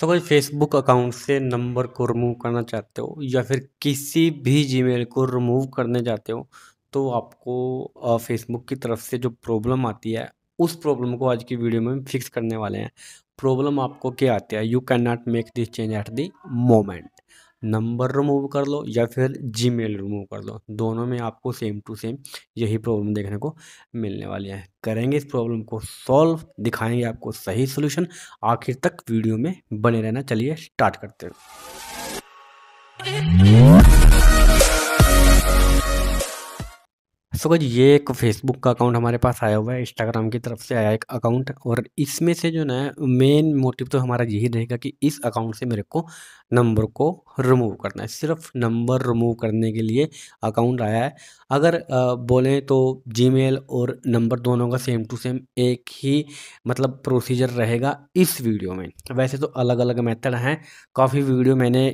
सो अगर Facebook account से number को रिमूव करना चाहते हो या फिर किसी भी जीमेल को रिमूव करने जाते हो तो आपको फेसबुक की तरफ से जो प्रॉब्लम आती है उस प्रॉब्लम को आज की वीडियो में फिक्स करने वाले हैं प्रॉब्लम आपको क्या आती है you can not make this change at the moment number remove कर लो या फिर जी रिमूव कर लो दोनों में आपको सेम टू सेम यही प्रॉब्लम देखने को मिलने वाली है करेंगे इस प्रॉब्लम को सॉल्व दिखाएंगे आपको सही सोल्यूशन आखिर तक वीडियो में बने रहना चलिए स्टार्ट करते हैं सो so, ये एक फेसबुक का अकाउंट हमारे पास आया हुआ है इंस्टाग्राम की तरफ से आया एक अकाउंट और इसमें से जो ना मेन मोटिव तो हमारा यही रहेगा कि इस अकाउंट से मेरे को नंबर को रिमूव करना है सिर्फ नंबर रिमूव करने के लिए अकाउंट आया है अगर बोलें तो जीमेल और नंबर दोनों का सेम टू सेम एक ही मतलब प्रोसीजर रहेगा इस वीडियो में वैसे तो अलग अलग मेथड हैं काफ़ी वीडियो मैंने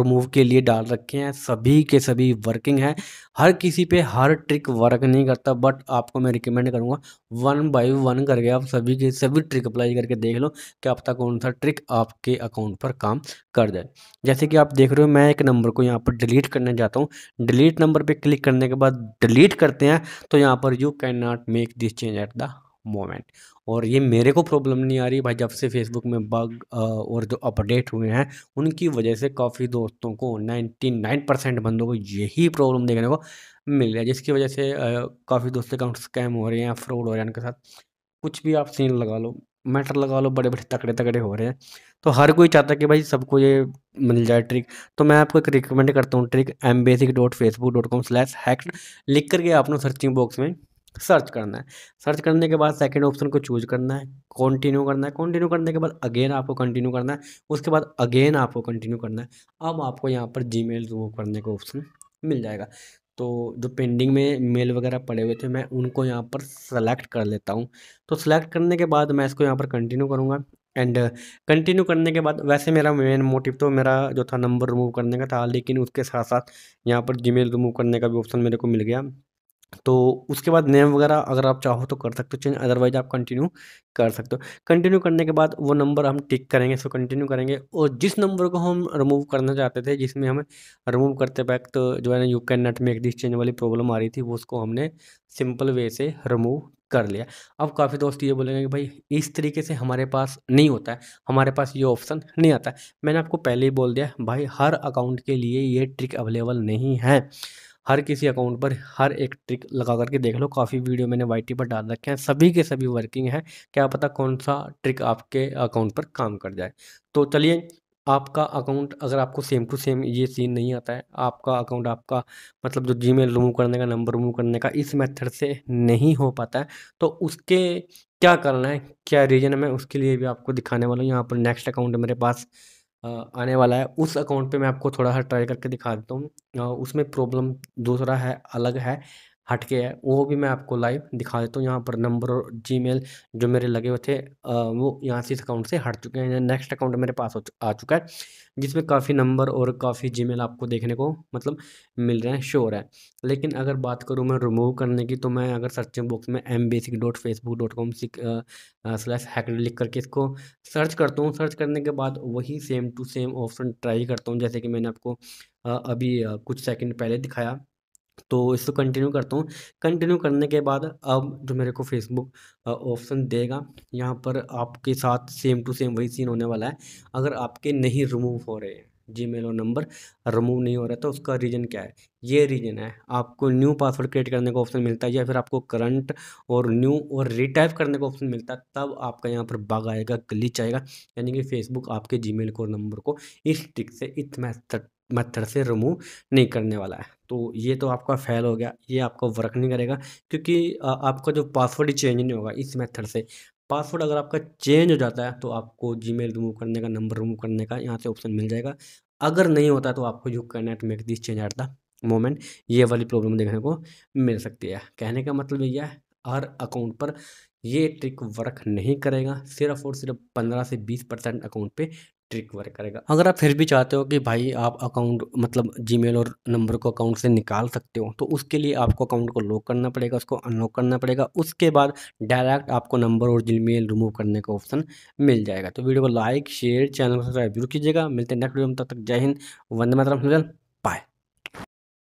रिमूव के लिए डाल रखे हैं सभी के सभी वर्किंग हैं हर किसी पे हर ट्रिक वर्क नहीं करता बट आपको मैं रिकमेंड करूँगा वन बाई वन करके आप सभी के सभी ट्रिक अप्लाई करके देख लो कि आपका कौन सा ट्रिक आपके अकाउंट पर काम कर जाए जैसे कि आप देख रहे हो मैं एक नंबर को यहाँ पर डिलीट करने जाता हूँ डिलीट नंबर पर क्लिक करने के बाद डिलीट करते हैं तो यहाँ पर you can not make this change at the moment और ये मेरे को प्रॉब्लम नहीं आ रही भाई जब से फेसबुक में बग और जो अपडेट हुए हैं उनकी वजह से काफ़ी दोस्तों को 99 परसेंट बंदों को यही प्रॉब्लम देखने को मिल रहा है जिसकी वजह से काफ़ी दोस्तों अकाउंट स्कैम हो रहे हैं फ्रॉड हो रहे हैं उनके साथ कुछ भी आप सीन लगा लो मैटर लगा लो बड़े बड़े तकड़े तकड़े हो रहे हैं तो हर कोई चाहता है कि भाई सबको ये मिल जाए ट्रिक तो मैं आपको एक रिकमेंड करता हूँ trick m basic dot Facebook dot com slash hacked लिख करके आप सर्चिंग बॉक्स में सर्च करना है सर्च करने के बाद सेकंड ऑप्शन को चूज करना है कंटिन्यू करना है कंटिन्यू करने के बाद अगेन आपको कंटिन्यू करना है उसके बाद अगेन आपको कंटिन्यू करना है अब आपको यहाँ पर जी मेल रिमूव करने का ऑप्शन मिल जाएगा तो जो पेंडिंग में मेल वगैरह पड़े हुए थे मैं उनको यहाँ पर सेलेक्ट कर लेता हूँ तो सेलेक्ट करने के बाद मैं इसको यहाँ पर कंटिन्यू करूँगा एंड कंटिन्यू करने के बाद वैसे मेरा मेन मोटिव तो मेरा जो था नंबर रिमूव करने का था लेकिन उसके साथ साथ यहाँ पर जी रिमूव करने का भी ऑप्शन मेरे को मिल गया तो उसके बाद नेम वगैरह अगर आप चाहो तो कर सकते हो चेंज अदरवाइज आप कंटिन्यू कर सकते हो कंटिन्यू करने के बाद वो नंबर हम टिक करेंगे इसको कंटिन्यू करेंगे और जिस नंबर को हम रिमूव करना चाहते थे जिसमें हमें रिमूव करते वक्त तो जो है ना you can not make this change वाली प्रॉब्लम आ रही थी वो उसको हमने सिंपल वे से रिमूव कर लिया अब काफ़ी दोस्त ये बोलेंगे कि भाई इस तरीके से हमारे पास नहीं होता है हमारे पास ये ऑप्शन नहीं आता मैंने आपको पहले ही बोल दिया भाई हर अकाउंट के लिए ये ट्रिक अवेलेबल नहीं है हर किसी अकाउंट पर हर एक ट्रिक लगा करके देख लो काफ़ी वीडियो मैंने वाई पर डाल रखे हैं सभी के सभी वर्किंग हैं क्या पता कौन सा ट्रिक आपके अकाउंट पर काम कर जाए तो चलिए आपका अकाउंट अगर आपको सेम टू सेम ये सीन नहीं आता है आपका अकाउंट आपका मतलब जो जी रिमूव करने का नंबर रिमूव करने का इस मेथड से नहीं हो पाता है तो उसके क्या करना है क्या रीज़न है मैं उसके लिए भी आपको दिखाने वाला हूँ यहाँ पर नेक्स्ट अकाउंट मेरे पास आने वाला है उस अकाउंट पे मैं आपको थोड़ा सा ट्राई करके दिखा देता हूँ उसमें प्रॉब्लम दूसरा है अलग है हट के है वो भी मैं आपको लाइव दिखा देता हूँ यहाँ पर नंबर और जीमेल जो मेरे लगे हुए थे वो यहाँ से इस अकाउंट से हट चुके हैं नेक्स्ट अकाउंट मेरे पास आ चुका है जिसमें काफ़ी नंबर और काफ़ी जीमेल आपको देखने को मतलब मिल रहे हैं श्योर है लेकिन अगर बात करूँ मैं रिमूव करने की तो मैं अगर सर्च बॉक्स में m basic dot Facebook dot com slash hack लिख करके इसको सर्च करता हूँ सर्च करने के बाद वही same to same option try करता हूँ जैसे कि मैंने आपको अभी कुछ सेकेंड पहले दिखाया तो इसको कंटिन्यू करता हूँ कंटिन्यू करने के बाद अब जो मेरे को फेसबुक ऑप्शन देगा यहाँ पर आपके साथ सेम टू सेम वही सीन होने वाला है अगर आपके नहीं रिमूव हो रहे हैं जी मेल और नंबर रिमूव नहीं हो रहा तो उसका रीज़न क्या है ये रीज़न है आपको न्यू पासवर्ड क्रिएट करने का ऑप्शन मिलता है या फिर आपको करंट और न्यू और रिटाइप करने का ऑप्शन मिलता है तब आपका यहाँ पर बाग आएगा ग्लिच आएगा यानी कि फेसबुक आपके जी मेल को नंबर को इस ट्रिक से इस मैथड मेथड से रिमूव नहीं करने वाला है तो ये तो आपका फेल हो गया ये आपको वर्क नहीं करेगा क्योंकि आपका जो पासवर्ड ही चेंज नहीं होगा इस मेथड से पासवर्ड अगर आपका चेंज हो जाता है तो आपको मेल रिमूव करने का नंबर रिमूव करने का यहाँ से ऑप्शन मिल जाएगा अगर नहीं होता तो आपको you can not make this change at the moment ये वाली प्रॉब्लम देखने को मिल सकती है कहने का मतलब यह है हर अकाउंट पर ये ट्रिक वर्क नहीं करेगा सिर्फ और सिर्फ पंद्रह से बीस परसेंट अकाउंट पे ट्रिक वर्क करेगा अगर आप फिर भी चाहते हो कि भाई आप अकाउंट मतलब जीमेल और नंबर को अकाउंट से निकाल सकते हो तो उसके लिए आपको अकाउंट को लॉक करना पड़ेगा उसको अनलॉक करना पड़ेगा उसके बाद डायरेक्ट आपको नंबर और जीमेल रिमूव करने का ऑप्शन मिल जाएगा तो वीडियो को लाइक शेयर चैनल को सब्सक्राइब जरूर कीजिएगा मिलते हैं नेक्स्ट वीडियो में तब तक जय हिंद वंदे मातरम